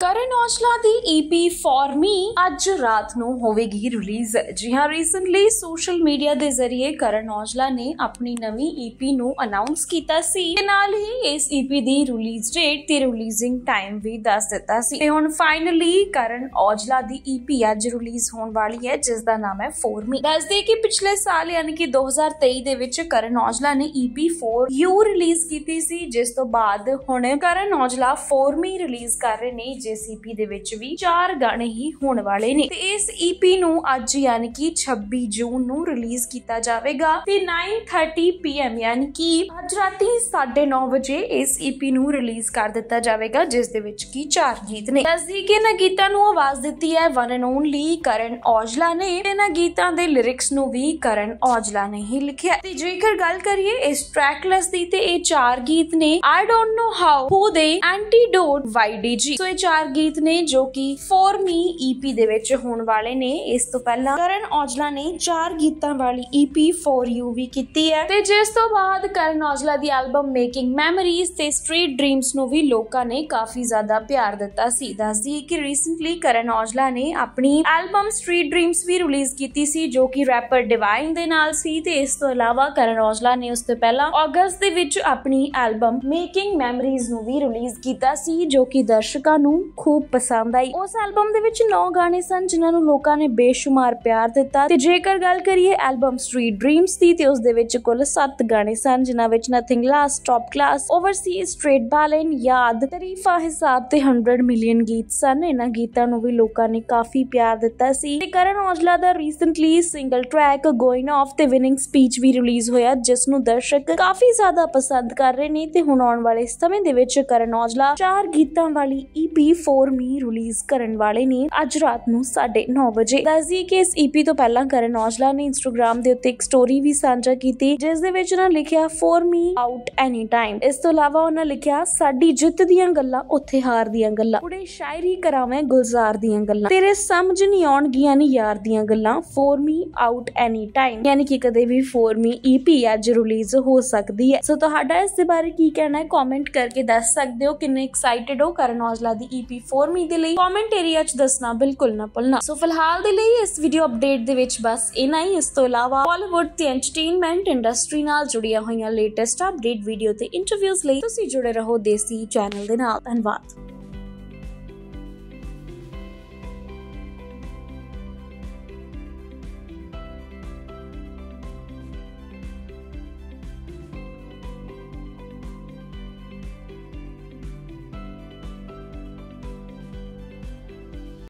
ਕਰਨ ਔਜਲਾ ਦੀ EP for me ਅੱਜ ਰਾਤ ਨੂੰ ਹੋਵੇਗੀ ਰਿਲੀਜ਼ ਜੀ ਹਾਂ ਰੀਸੈਂਟਲੀ ਸੋਸ਼ਲ ਮੀਡੀਆ ਦੇ ਜ਼ਰੀਏ ਕਰਨ ਔਜਲਾ ਨੇ ਆਪਣੀ ਨਵੀਂ ਈਪੀ ਨੂੰ ਅਨਾਉਂਸ ਕੀਤਾ ਸੀ ਤੇ ਨਾਲ ਹੀ ਇਸ ਈਪੀ ਦੀ ਰਿਲੀਜ਼ ਡੇਟ ਤੇ ਰਿਲੀਜ਼ਿੰਗ ਟਾਈਮ ਵੀ ਦੱਸ ਦਿੱਤਾ ਸੀ ਤੇ ਹੁਣ ਫਾਈਨਲੀ ਕਰਨ ਔਜਲਾ ਦੀ ਈਪੀ ਅੱਜ ਰਿਲੀਜ਼ ਹੋਣ ਵਾਲੀ ਹੈ ਜਿਸ ਦਾ ਨਾਮ ਹੈ 4 ਮੀ ਦੱਸਦੇ ਕਿ ਪਿਛਲੇ ਸਾਲ ਯਾਨੀ ਕਿ 2023 ਦੇ ਵਿੱਚ ਕਰਨ ਔਜਲਾ ਨੇ ਈਪੀ 4 ਯੂ ਰਿਲੀਜ਼ ਕੀਤੀ ਸੀ ਜਿਸ ਤੋਂ ਬਾਅਦ ਹੁਣ ਕਰਨ ਔਜਲਾ 4 ਮੀ ਰਿਲੀਜ਼ ਕਰ ਰਹੇ ਨੇ ਜੀਸੀਪੀ ਦੇ ਵਿੱਚ ਵੀ ਚਾਰ ਗਾਣੇ ਹੀ ਹੋਣ ਵਾਲੇ ਨੇ ਤੇ ਇਸ ਈਪੀ ਨੂੰ ਅੱਜ ਯਾਨੀ ਕਿ 26 ਜੂਨ ਨੂੰ ਰਿਲੀਜ਼ ਕੀਤਾ ਜਾਵੇਗਾ ਤੇ 9:30 ਪੀਐਮ ਯਾਨੀ ਕਿ ਅੱਜ ਰਾਤੀ 9:30 ਵਜੇ ਇਸ ਈਪੀ ਨੂੰ ਰਿਲੀਜ਼ ਕਰ ਦਿੱਤਾ ਜਾਵੇਗਾ ਜਿਸ ਦੇ ਵਿੱਚ ਕੀ ਚਾਰ ਗੀਤ ਨੇ ਦੱਸਦੀ ਕਿ ਨਗੀਤਾ ਨੂੰ ਆਵਾਜ਼ ਦਿੱਤੀ ਹੈ ਵਨ ਐਂਡ ਓਨਲੀ ਕਰਨ ਔਜਲਾ ਨੇ ਤੇ ਨਗੀਤਾ ਦੇ ਲਿਰਿਕਸ ਨੂੰ ਵੀ ਕਰਨ ਔਜਲਾ ਨੇ ਹੀ ਲਿਖਿਆ ਤੇ ਜੇਕਰ ਗੱਲ ਕਰੀਏ ਇਸ ਟਰੈਕ ਲਿਸਟ ਦੀ ਤੇ ਇਹ ਚਾਰ ਗੀਤ ਨੇ ਆਈ ਡੋਨਟ ਨੋ ਹਾਊ ਹੂ ਦੇ ਐਂਟੀਡੋਟ ਵਾਈਡੀਜੀ ਸੋ ਇਹ ਚਾਰ ਚਾਰ ਗੀਤ ਨੇ ਜੋ ਕਿ 4 ਮੀ ਈਪੀ ਦੇ ਵਿੱਚ ਹੋਣ ਵਾਲੇ ਨੇ ਇਸ ਤੋਂ ਪਹਿਲਾਂ ਕਰਨ ਔਜਲਾ ਨੇ ਚਾਰ ਗੀਤਾਂ ਵਾਲੀ ਈਪੀ 4 ਯੂ ਵੀ ਕੀਤੀ ਹੈ ਤੇ ਜਿਸ ਤੋਂ ਬਾਅਦ ਕਰਨ ਔਜਲਾ ਦੀ ਐਲਬਮ ਮੇਕਿੰਗ ਮੈਮਰੀਜ਼ ਤੇ ਸਟਰੀਟ ਡ੍ਰੀਮਸ ਨੂੰ ਵੀ ਲੋਕਾਂ ਨੇ ਕਾਫੀ ਜ਼ਿਆਦਾ ਪਿਆਰ ਦਿੱਤਾ ਸੀ ਦੱਸਦੀ ਕਿ ਰੀਸੈਂਟਲੀ ਕਰਨ ਔਜਲਾ ਨੇ ਆਪਣੀ ਐਲਬਮ ਸਟਰੀਟ ਡ੍ਰੀਮਸ ਵੀ ਰਿਲੀਜ਼ ਕੀਤੀ ਸੀ ਜੋ ਕਿ ਰੈਪਰ ਡਿਵਾਈਨ ਦੇ ਨਾਲ ਸੀ ਤੇ ਇਸ ਤੋਂ ਇਲਾਵਾ ਕਰਨ ਔਜਲਾ ਨੇ ਉਸ ਤੋਂ ਪਹਿਲਾਂ ਅਗਸਤ ਦੇ ਵਿੱਚ ਆਪਣੀ ਐਲਬਮ ਮੇਕਿੰਗ ਮੈਮਰੀਜ਼ ਨੂੰ ਵੀ ਰਿਲੀਜ਼ ਕੀਤਾ ਸੀ ਜੋ ਕਿ ਦਰਸ਼ਕਾਂ ਨੂੰ ਖੂਬ ਪਸੰਦ ਆਈ ਉਸ ਐਲਬਮ ਦੇ ਵਿੱਚ 9 ਗਾਣੇ ਸਨ ਜਿਨ੍ਹਾਂ ਨੂੰ ਲੋਕਾਂ ਨੇ ਬੇਸ਼ੁਮਾਰ ਪਿਆਰ ਦਿੱਤਾ ਤੇ ਜੇਕਰ ਗੱਲ ਕਰੀਏ ਐਲਬਮ ਸਟਰੀਟ ਡ੍ਰੀਮਸ ਦੀ ਤੇ ਉਸ ਦੇ ਵਿੱਚ ਕੁੱਲ 7 ਗਾਣੇ ਸਨ ਜਿਨ੍ਹਾਂ ਵਿੱਚ Nothing Last Top Class Overseas Straight Ballin Yaad Tareefan ਹਿਸਾਬ ਤੇ 100 ਮਿਲੀਅਨ ਗੀਤ ਸਨ ਇਹਨਾਂ ਗੀਤਾਂ ਨੂੰ ਵੀ ਲੋਕਾਂ ਨੇ ਕਾਫੀ ਪਿਆਰ ਦਿੱਤਾ ਸੀ ਤੇ ਕਰਨ ਔਜਲਾ ਦਾ recently single track Going Off ਤੇ ਵਿਨਿੰਗ ਸਪੀਚ ਵੀ ਰਿਲੀਜ਼ ਹੋਇਆ ਜਿਸ ਨੂੰ ਦਰਸ਼ਕ ਕਾਫੀ ਜ਼ਿਆਦਾ ਪਸੰਦ ਕਰ ਰਹੇ ਨੇ ਤੇ ਹੁਣ ਆਉਣ ਵਾਲੇ ਸਮੇਂ ਦੇ ਵਿੱਚ ਕਰਨ ਔਜਲਾ ਚਾਰ ਗੀਤਾਂ ਵਾਲੀ ਈਪੀ e 24 ਮੀ ਰਿਲੀਜ਼ ਕਰਨ ਵਾਲੇ ਨੇ ਅੱਜ ਰਾਤ ਨੂੰ 9:30 ਵਜੇ ਦੱਸਦੀ ਕਿ ਇਸ ਈਪੀ ਤੋਂ ਪਹਿਲਾਂ ਕਰਨ ਔਜਲਾ ਨੇ ਇੰਸਟਾਗ੍ਰam ਦੇ ਉੱਤੇ ਇੱਕ ਸਟੋਰੀ ਵੀ ਸਾਂਝਾ ਕੀਤੀ ਜਿਸ ਦੇ ਵਿੱਚ ਉਹਨਾਂ ਲਿਖਿਆ for me out any time ਇਸ ਤੋਂ ਇਲਾਵਾ ਉਹਨਾਂ ਲਿਖਿਆ ਸਾਡੀ ਜਿੱਤ ਦੀਆਂ ਗੱਲਾਂ ਉੱਥੇ ਹਾਰ ਦੀਆਂ ਗੱਲਾਂ ਕੁੜੇ ਸ਼ਾਇਰੀ ਕਰਾਵੇਂ ਗੁਲਜ਼ਾਰ ਦੀਆਂ ਗੱਲਾਂ ਤੇਰੇ ਸਮਝ ਨਹੀਂ ਆਉਣਗੀਆਂ ਨੀ ਯਾਰ ਦੀਆਂ ਗੱਲਾਂ for me out any time ਯਾਨੀ ਕਿ ਕਦੇ ਵੀ ਫੋਰ ਮੀ ਈਪੀ ਅੱਜ ਰਿਲੀਜ਼ ਹੋ ਸਕਦੀ ਹੈ ਸੋ ਤੁਹਾਡਾ ਇਸ ਦੇ ਬਾਰੇ ਕੀ ਕਹਿਣਾ ਹੈ ਕਮੈਂਟ ਕਰਕੇ ਦੱਸ ਸਕਦੇ ਹੋ ਕਿੰਨੇ ਐਕਸਾਈਟਿਡ ਹੋ ਕਰਨ ਔਜਲਾ ਦੀ ਈਪੀ ਡੀਪੀ 4 ਮੀ ਦੇ ਲਈ ਕਮੈਂਟ ਏਰੀਆ 'ਚ ਦੱਸਣਾ ਬਿਲਕੁਲ ਨਾ ਭੁੱਲਣਾ ਸੋ ਫਿਲਹਾਲ ਦੇ ਲਈ ਇਸ ਵੀਡੀਓ ਅਪਡੇਟ ਦੇ ਵਿੱਚ ਬਸ ਇਨਾ ਹੀ ਇਸ ਤੋਂ ਇਲਾਵਾ ਬਾਲੀਵੁੱਡ ਤੇ ਐਂਟਰਟੇਨਮੈਂਟ ਇੰਡਸਟਰੀ ਨਾਲ ਜੁੜੀਆਂ ਹੋਈਆਂ ਲੇਟੈਸਟ ਅਪਡੇਟ ਵੀਡੀਓ ਤੇ ਇੰਟਰਵਿਊਜ਼ ਲਈ ਤੁਸੀਂ ਜੁੜੇ ਰਹੋ ਦੇਸੀ ਚੈਨਲ ਦੇ ਨਾਲ ਧੰਨਵਾਦ